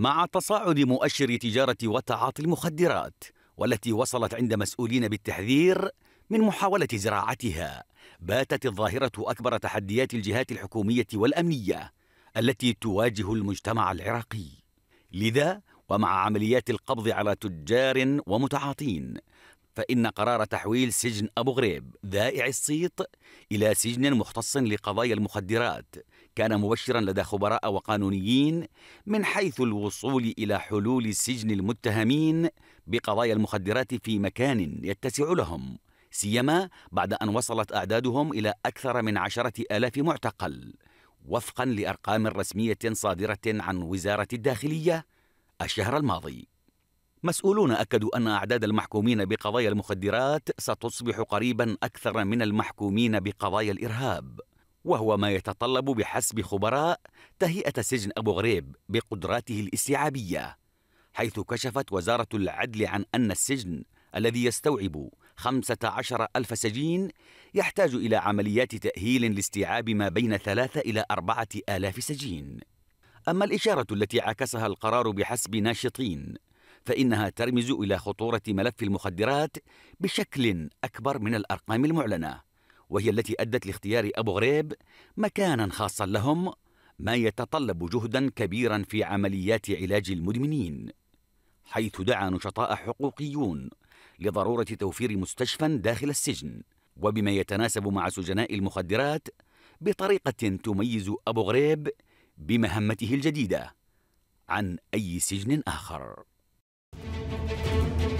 مع تصاعد مؤشر تجارة وتعاطي المخدرات والتي وصلت عند مسؤولين بالتحذير من محاولة زراعتها باتت الظاهرة أكبر تحديات الجهات الحكومية والأمنية التي تواجه المجتمع العراقي لذا ومع عمليات القبض على تجار ومتعاطين فإن قرار تحويل سجن أبو غريب ذائع الصيت إلى سجن مختص لقضايا المخدرات كان مبشرا لدى خبراء وقانونيين من حيث الوصول إلى حلول سجن المتهمين بقضايا المخدرات في مكان يتسع لهم سيما بعد أن وصلت أعدادهم إلى أكثر من عشرة آلاف معتقل وفقا لأرقام رسمية صادرة عن وزارة الداخلية الشهر الماضي مسؤولون أكدوا أن أعداد المحكومين بقضايا المخدرات ستصبح قريبا أكثر من المحكومين بقضايا الإرهاب وهو ما يتطلب بحسب خبراء تهيئة سجن أبو غريب بقدراته الاستيعابية حيث كشفت وزارة العدل عن أن السجن الذي يستوعب عشر ألف سجين يحتاج إلى عمليات تأهيل لاستيعاب ما بين ثلاثة إلى أربعة آلاف سجين أما الإشارة التي عكسها القرار بحسب ناشطين فإنها ترمز إلى خطورة ملف المخدرات بشكل أكبر من الأرقام المعلنة وهي التي أدت لاختيار أبو غريب مكانا خاصا لهم ما يتطلب جهدا كبيرا في عمليات علاج المدمنين حيث دعا نشطاء حقوقيون لضرورة توفير مستشفى داخل السجن وبما يتناسب مع سجناء المخدرات بطريقة تميز أبو غريب بمهمته الجديدة عن أي سجن آخر thank you